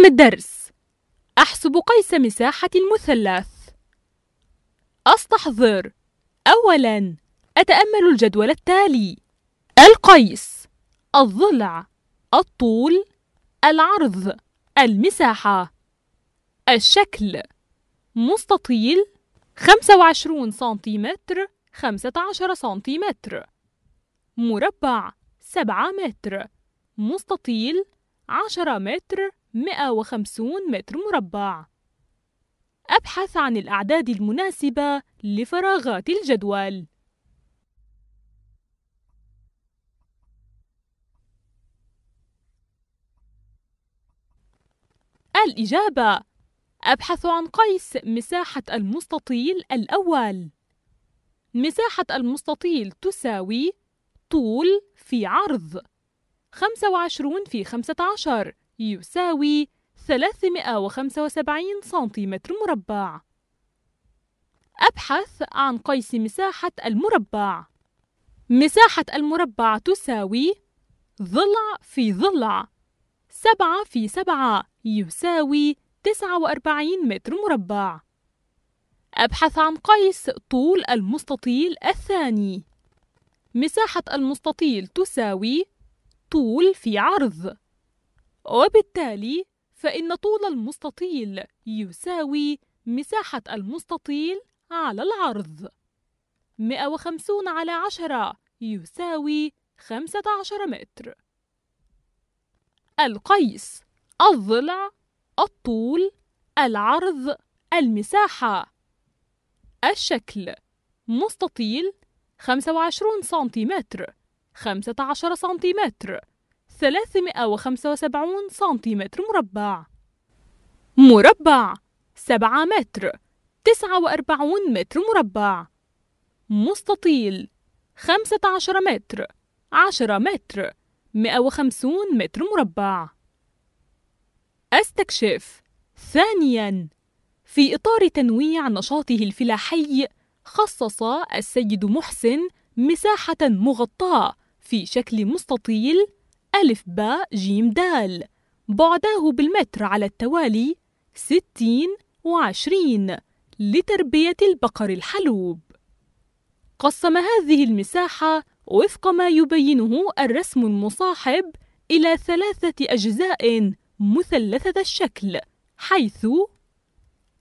اسم الدرس أحسب قيس مساحة المثلث أستحضر أولاً أتأمل الجدول التالي القيس الضلع الطول العرض المساحة الشكل مستطيل 25 سنتيمتر 15 سنتيمتر مربع 7 متر مستطيل 10 متر 150 متر مربع أبحث عن الأعداد المناسبة لفراغات الجدول الإجابة أبحث عن قيس مساحة المستطيل الأول مساحة المستطيل تساوي طول في عرض 25 في 15 يساوي 375 سنتيمتر مربع أبحث عن قيس مساحة المربع مساحة المربع تساوي ضلع في ضلع سبعة في سبعة يساوي تسعة وأربعين متر مربع أبحث عن قيس طول المستطيل الثاني مساحة المستطيل تساوي طول في عرض وبالتالي فإن طول المستطيل يساوي مساحة المستطيل على العرض 150 على 10 يساوي 15 متر القيس الضلع الطول العرض المساحة الشكل مستطيل 25 سنتيمتر 15 سنتيمتر 375 سنتيمتر مربع مربع 7 متر 49 متر مربع مستطيل 15 متر 10 متر 150 متر مربع استكشف ثانياً في إطار تنويع نشاطه الفلاحي خصص السيد محسن مساحة مغطاة في شكل مستطيل ألف باء جيم دال بعداه بالمتر على التوالي ستين وعشرين لتربية البقر الحلوب قسم هذه المساحة وفق ما يبينه الرسم المصاحب إلى ثلاثة أجزاء مثلثة الشكل حيث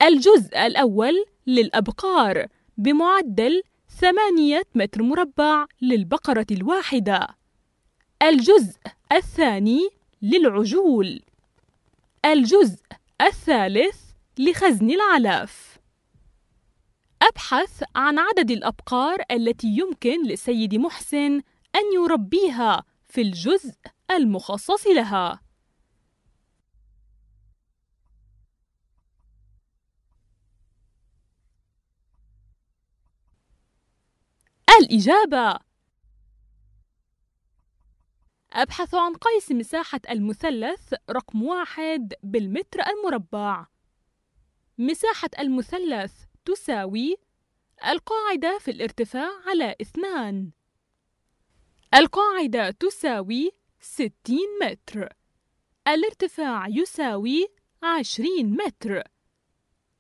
الجزء الأول للأبقار بمعدل ثمانية متر مربع للبقرة الواحدة الجزء الثاني للعجول الجزء الثالث لخزن العلاف أبحث عن عدد الأبقار التي يمكن للسيد محسن أن يربيها في الجزء المخصص لها الإجابة أبحث عن قيس مساحة المثلث رقم واحد بالمتر المربع مساحة المثلث تساوي القاعدة في الارتفاع على اثنان القاعدة تساوي ستين متر الارتفاع يساوي عشرين متر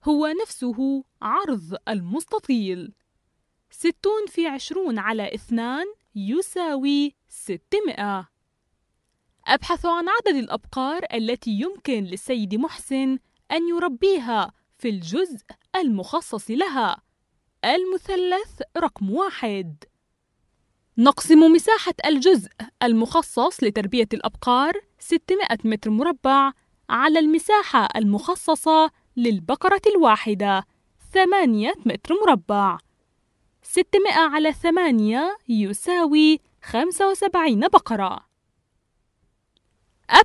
هو نفسه عرض المستطيل ستون في عشرون على اثنان يساوي ستمائة أبحث عن عدد الأبقار التي يمكن للسيد محسن أن يربيها في الجزء المخصص لها المثلث رقم واحد نقسم مساحة الجزء المخصص لتربية الأبقار 600 متر مربع على المساحة المخصصة للبقرة الواحدة 8 متر مربع 600 على 8 يساوي 75 بقرة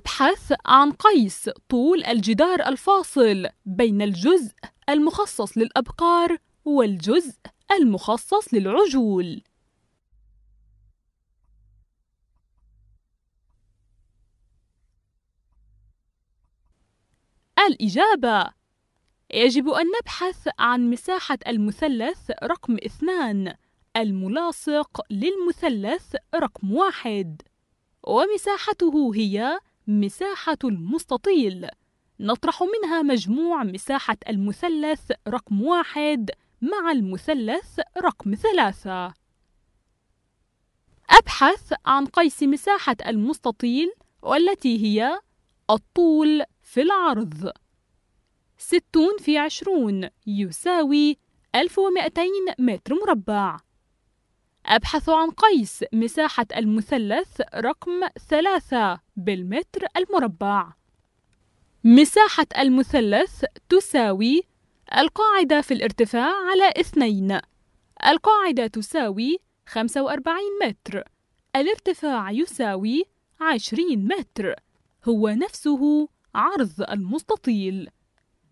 ابحث عن قيس طول الجدار الفاصل بين الجزء المخصص للأبقار والجزء المخصص للعجول الإجابة يجب أن نبحث عن مساحة المثلث رقم اثنان الملاصق للمثلث رقم واحد ومساحته هي مساحة المستطيل نطرح منها مجموع مساحة المثلث رقم واحد مع المثلث رقم ثلاثة أبحث عن قيس مساحة المستطيل والتي هي الطول في العرض ستون في عشرون يساوي 1200 متر مربع أبحث عن قيس مساحة المثلث رقم 3 بالمتر المربع مساحة المثلث تساوي القاعدة في الارتفاع على 2 القاعدة تساوي 45 متر الارتفاع يساوي 20 متر هو نفسه عرض المستطيل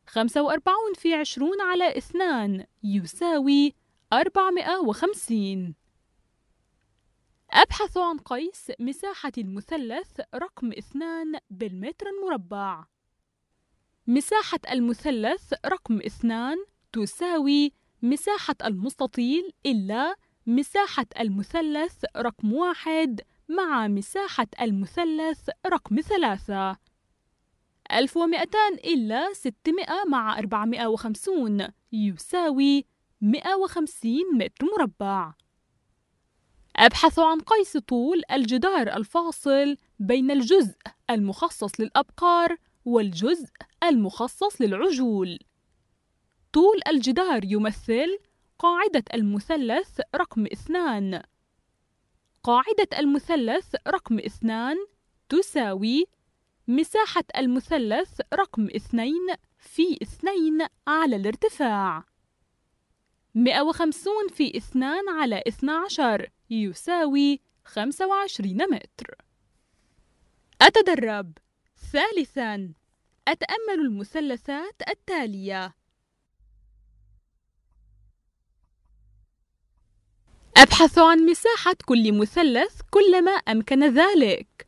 45 في 20 على 2 يساوي 450 أبحث عن قيس مساحة المثلث رقم 2 بالمتر المربع مساحة المثلث رقم 2 تساوي مساحة المستطيل إلا مساحة المثلث رقم 1 مع مساحة المثلث رقم 3 1200 إلا 600 مع 450 يساوي 150 متر مربع أبحث عن قيس طول الجدار الفاصل بين الجزء المخصص للأبقار والجزء المخصص للعجول. طول الجدار يمثل قاعدة المثلث رقم اثنان. قاعدة المثلث رقم اثنان تساوي مساحة المثلث رقم اثنين في اثنين على الارتفاع. 150 في 2 على 12 يساوي 25 متر أتدرب ثالثاً أتأمل المثلثات التالية أبحث عن مساحة كل مثلث كلما أمكن ذلك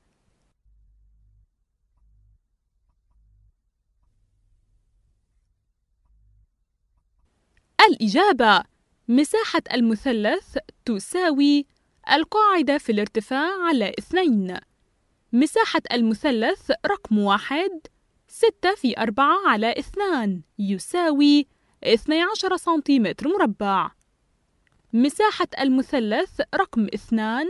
الإجابة مساحة المثلث تساوي القاعدة في الارتفاع على اثنين مساحة المثلث رقم واحد ستة في أربعة على اثنان يساوي اثني عشر سنتيمتر مربع مساحة المثلث رقم اثنان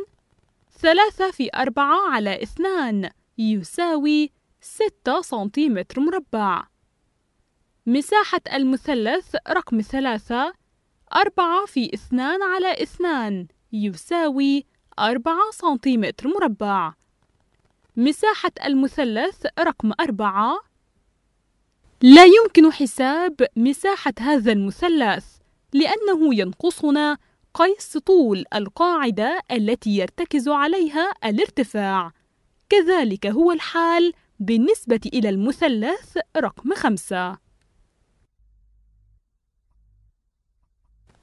ثلاثة في أربعة على اثنان يساوي ستة سنتيمتر مربع مساحة المثلث رقم ثلاثة أربعة في اثنان على اثنان يساوي أربعة سنتيمتر مربع مساحة المثلث رقم أربعة لا يمكن حساب مساحة هذا المثلث لأنه ينقصنا قيس طول القاعدة التي يرتكز عليها الارتفاع كذلك هو الحال بالنسبة إلى المثلث رقم خمسة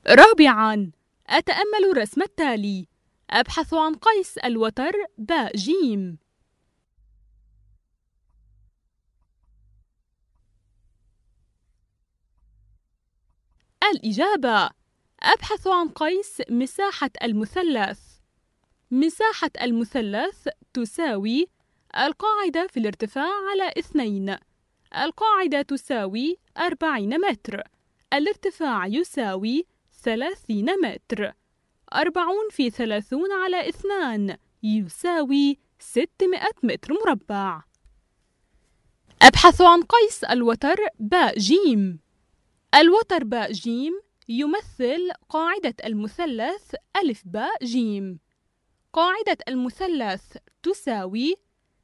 رابعا أتأمل الرسم التالي أبحث عن قيس الوتر باء جيم الإجابة أبحث عن قيس مساحة المثلث مساحة المثلث تساوي القاعدة في الارتفاع على اثنين القاعدة تساوي أربعين متر الارتفاع يساوي ثلاثين متر أربعون في ثلاثون على اثنان يساوي ستمائة متر مربع أبحث عن قيس الوتر باء جيم الوتر باء جيم يمثل قاعدة المثلث ألف باء جيم قاعدة المثلث تساوي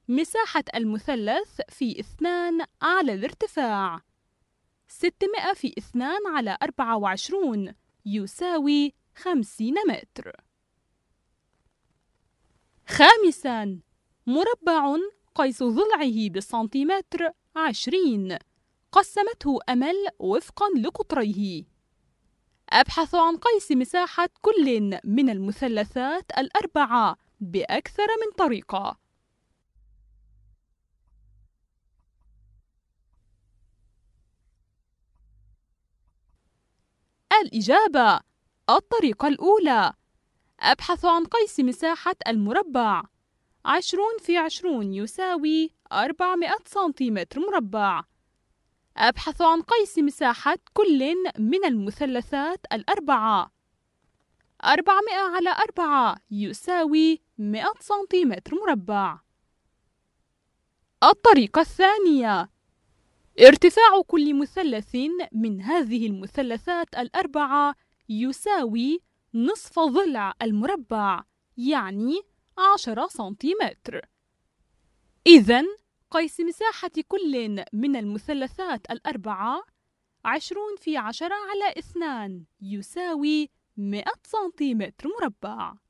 مساحة المثلث في اثنان على الارتفاع ستمائة في اثنان على أربعة وعشرون يساوي خمسين متر خامسا مربع قيس ضلعه بالسنتيمتر عشرين قسمته أمل وفقا لقطريه أبحث عن قيس مساحة كل من المثلثات الأربعة بأكثر من طريقة الإجابة الطريقة الأولى أبحث عن قيس مساحة المربع عشرون في عشرون يساوي أربعمائة سنتيمتر مربع أبحث عن قيس مساحة كل من المثلثات الأربعة أربعمائة على أربعة يساوي مائة سنتيمتر مربع الطريقة الثانية ارتفاع كل مثلث من هذه المثلثات الأربعة يساوي نصف ضلع المربع يعني 10 سنتيمتر إذن قيس مساحة كل من المثلثات الأربعة 20 في 10 على 2 يساوي 100 سنتيمتر مربع